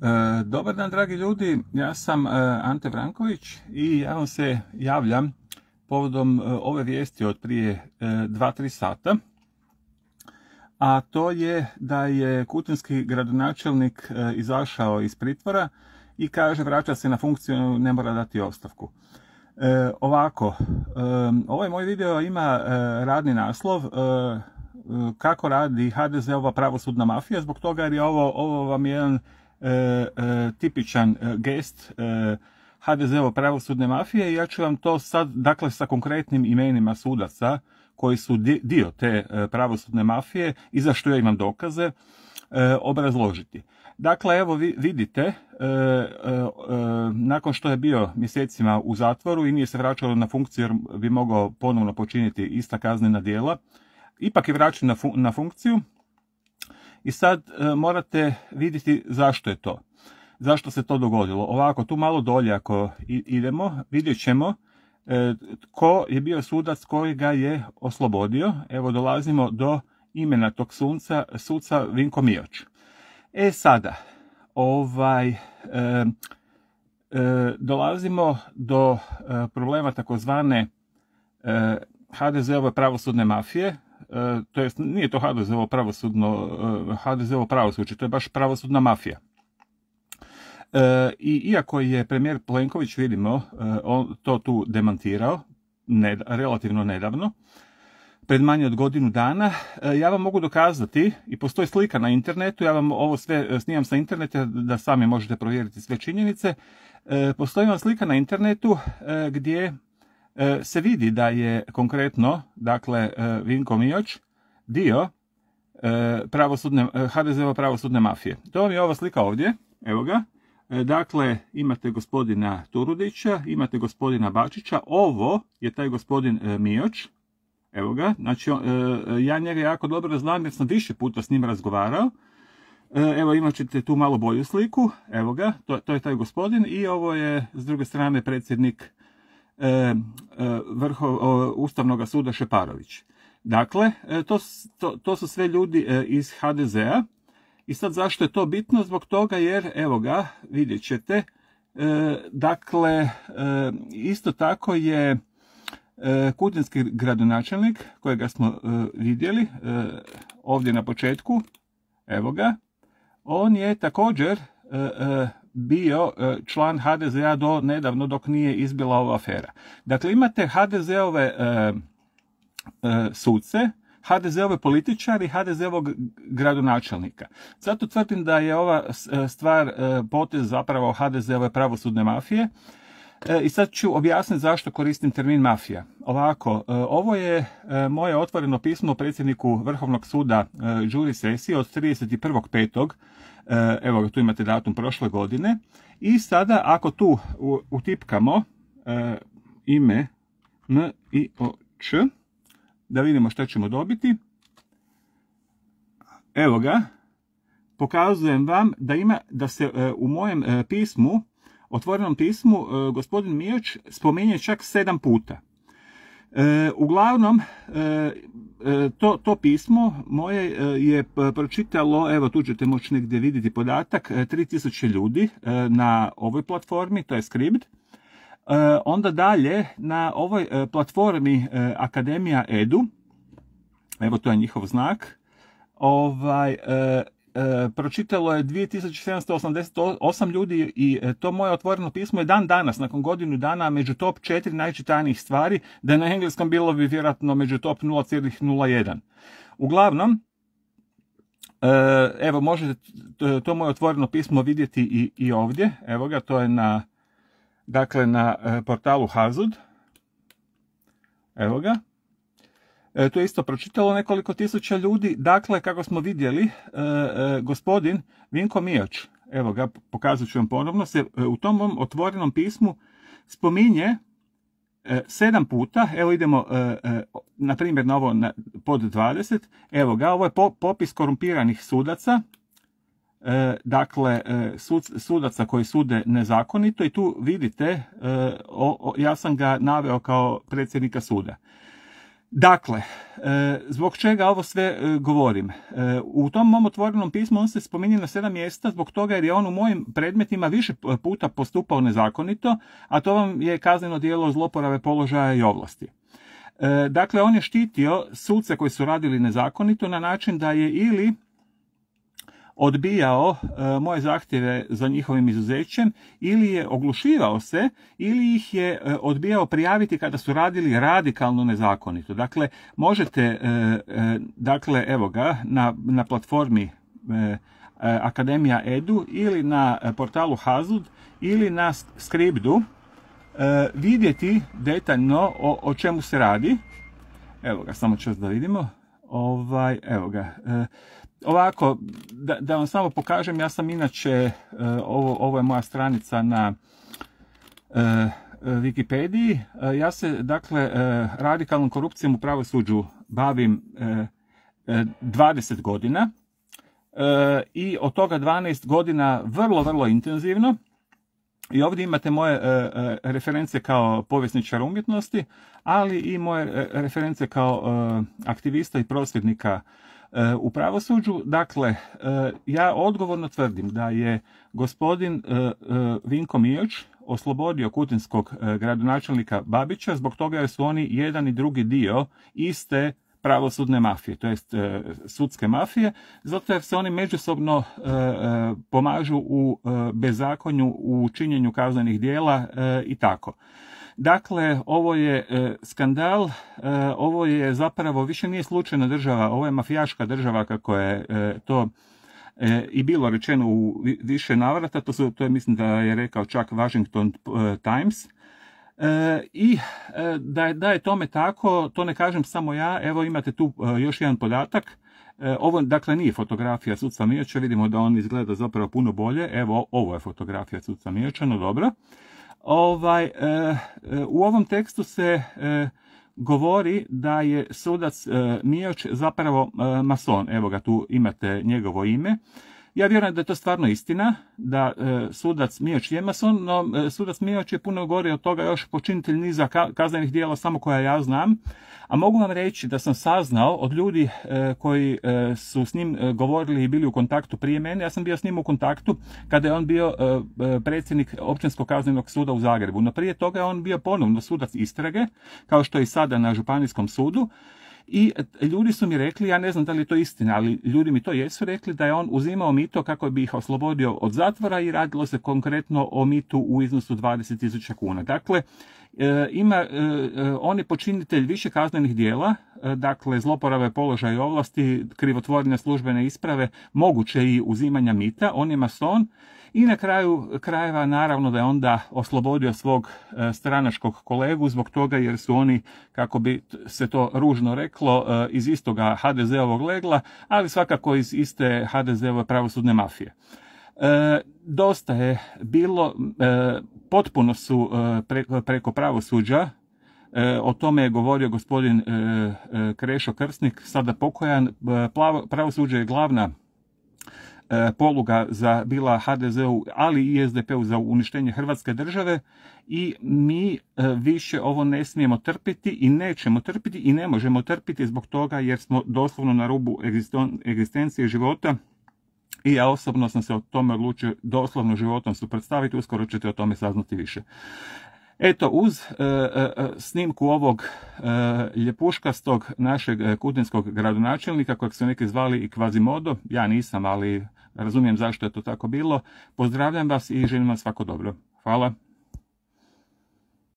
E, dobar dan dragi ljudi, ja sam e, Ante Vranković i ja vam se javljam povodom e, ove vijesti od prije 2-3 sata. A to je da je kutinski gradonačelnik izašao iz pritvora i kaže vraća se na funkciju, ne mora dati ostavku. Ovako, ovaj moj video ima radni naslov kako radi HDZ-ova pravosudna mafija, zbog toga jer je ovo, ovo vam jedan E, e, tipičan e, gest HDZ-ovo pravosudne mafije i ja ću vam to sad, dakle, sa konkretnim imenima sudaca koji su dio te pravosudne mafije i za što ja imam dokaze, obrazložiti. Dakle, evo vidite, nakon što je bio mjesecima u zatvoru i nije se vraćalo na funkciju jer bi mogao ponovno počiniti ista kaznena djela, ipak je vraćen na funkciju i sad e, morate vidjeti zašto je to. Zašto se to dogodilo? Ovako, tu malo dolje ako idemo, vidjet ćemo e, ko je bio sudac koji ga je oslobodio. Evo dolazimo do imena tog sunca, suca Vinko Mioć. E sada, ovaj, e, e dolazimo do problema takozvane HDZ-ove pravosudne mafije, E, to jest nije to HDZ-ovo pravosudno, e, HDZ-ovo pravosuđe, to je baš pravosudna mafija. E, I iako je premijer Plenković, vidimo, on to tu demantirao, relativno nedavno, pred manje od godinu dana, ja vam mogu dokazati i postoji slika na internetu, ja vam ovo sve snimam sa interneta da sami možete provjeriti sve činjenice, postoji vam slika na internetu gdje E, se vidi da je konkretno, dakle, e, Vinko Mijoć dio e, pravosudne, HDZ-ova pravosudne mafije. To vam je ova slika ovdje, evo ga. Dakle, imate gospodina Turudića, imate gospodina Bačića, ovo je taj gospodin Mijoć, evo ga, znači ja njega jako dobro znam jer sam više puta s njim razgovarao, Evo imat ćete tu malo bolju sliku, evo ga, to, to je taj gospodin i ovo je s druge strane predsjednik E, e, vrho, Ustavnog suda Šeparović. Dakle, e, to, to, to su sve ljudi iz HDZ-a i sad zašto je to bitno? Zbog toga jer, evo ga, vidjet ćete, dakle, isto tako je kutinski gradonačelnik kojega smo vidjeli ovdje na početku, evo ga, on je također bio e, član HDZ-a do nedavno dok nije izbila ova afera. Dakle, imate HDZ-ove e, e, suce, HDZ-ove političari i HDZ-ovog gradonačelnika. Zato tvrdim da je ova e, stvar e, potez zapravo HDZ-ove pravosudne mafije. I sad ću objasniti zašto koristim termin mafija. Ovako, ovo je moje otvoreno pismo predsjedniku Vrhovnog suda Đuri sesije od 31.5. E, evo tu imate datum prošle godine i sada ako tu utipkamo e, ime N i O Č da vidimo što ćemo dobiti. Evo ga, pokazujem vam da ima da se e, u mojem pismu, otvorenom pismu, gospodin Mijoć spominje čak sedam puta. E, uglavnom, e, e, to, to pismo moje je pročitalo, evo tu ćete moći negdje vidjeti podatak, 3000 ljudi na ovoj platformi, to je Scribd. Onda dalje, na ovoj platformi Akademija Edu, evo to je njihov znak, ovaj, E, pročitalo je 2788 ljudi i e, to moje otvoreno pismo je dan danas, nakon godinu dana, među top 4 najčitanijih stvari, da je na engleskom bilo bi vjerojatno među top 0,01. Uglavnom, e, evo možete to moje otvoreno pismo vidjeti i, i ovdje, evo ga, to je na, dakle, na portalu Hazud, evo ga, E, to je isto pročitalo nekoliko tisuća ljudi. Dakle, kako smo vidjeli, e, e, gospodin Vinko Mijoć, evo ga, pokazat ću vam ponovno, se u tom otvorenom pismu spominje sedam puta, evo idemo na primjer na ovo pod 20, evo ga, ovo je popis korumpiranih sudaca, dakle sudaca koji sude nezakonito i tu vidite, ja sam ga naveo kao predsjednika suda. Dakle, e, zbog čega ovo sve e, govorim? E, u tom mom otvorenom pismu on se spominje na sedam mjesta zbog toga jer je on u mojim predmetima više puta postupao nezakonito, a to vam je kazneno djelo zloporave položaja i ovlasti. Dakle, on je štitio suce koji su radili nezakonito na način da je ili odbijao e, moje zahtjeve za njihovim izuzećem ili je oglušivao se ili ih je e, odbijao prijaviti kada su radili radikalno nezakonito. Dakle, možete, e, dakle, evo ga, na, na platformi Akademija Edu ili na portalu Hazud ili na Skribdu vidjeti detaljno o, o čemu se radi. Evo ga, samo čas da vidimo. Ovaj, evo ga. E, ovako, da, da vam samo pokažem, ja sam inače, e, ovo, ovo je moja stranica na e, e Wikipediji. Ja se, dakle, radikalnom korupcijom u pravosuđu bavim 20 godina i od toga 12 godina vrlo, vrlo intenzivno. I ovdje imate moje e, e, reference kao povjesničar umjetnosti, ali i moje e, reference kao aktivista i prosvjednika u pravosuđu. Dakle, ja odgovorno tvrdim da je gospodin Vinko Mijoć oslobodio kutinskog gradonačelnika Babića zbog toga jer su oni jedan i drugi dio iste pravosudne mafije, to jest e, sudske mafije, zato jer se oni međusobno e, e, pomažu u bezakonju, u činjenju kaznenih dijela i tako. Dakle, ovo je skandal, ovo je zapravo, više nije slučajna država, ovo je mafijaška država kako je to i bilo rečeno u više navrata, to, su, to je mislim da je rekao čak Washington Times, E, I e, da je, tome tako, to ne kažem samo ja, evo imate tu e, još jedan podatak, ovo dakle nije fotografija Suca Miječa, vidimo da on izgleda zapravo puno bolje, evo ovo je fotografija cuca Miječa, no dobro. Ovaj, u ovom tekstu se govori da je sudac Mioč zapravo mason, evo ga tu imate njegovo ime, ja vjerujem da je to stvarno istina, da e, sudac Mijoć mason, no e, sudac Mijoć je puno gori od toga još počinitelj niza kaznenih dijela samo koja ja znam, a mogu vam reći da sam saznao od ljudi e, koji su s njim govorili i bili u kontaktu prije mene, ja sam bio s njim u kontaktu kada je on bio predsjednik Općinskog kaznenog suda u Zagrebu, no prije toga je on bio ponovno sudac istrage, kao što je i sada na Županijskom sudu, i e, ljudi su mi rekli, ja ne znam da li je to istina, ali ljudi mi to jesu rekli da je on uzimao mito kako bi ih oslobodio od zatvora i radilo se konkretno o mitu u iznosu 20.000 kuna. Dakle, E, ima e, e, on je počinitelj više kaznenih dijela, dakle zloporave položaja i ovlasti, krivotvorene službene isprave, moguće i uzimanja mita, on je mason i na kraju krajeva naravno da je onda oslobodio svog stranačkog kolegu zbog toga jer su oni, kako bi se to ružno reklo, iz istoga HDZ-ovog legla, ali svakako iz iste HDZ-ove pravosudne mafije. E, dosta je bilo, e, potpuno su e, preko, pravosuđa, o tome je govorio gospodin Krešo Krsnik, sada pokojan, pravosuđa je glavna poluga za bila HDZ-u, ali i SDP-u za uništenje Hrvatske države i mi više ovo ne smijemo trpiti i nećemo trpiti i ne možemo trpiti zbog toga jer smo doslovno na rubu egzistencije života i ja osobno sam se o tome odlučio doslovno životom suprotstaviti, uskoro ćete o tome saznati više. Eto, uz e, e, e, snimku ovog e, ljepuškastog našeg kutinskog gradonačelnika, kojeg su neki zvali i Kvazimodo, ja nisam, ali razumijem zašto je to tako bilo, pozdravljam vas i želim vam svako dobro. Hvala.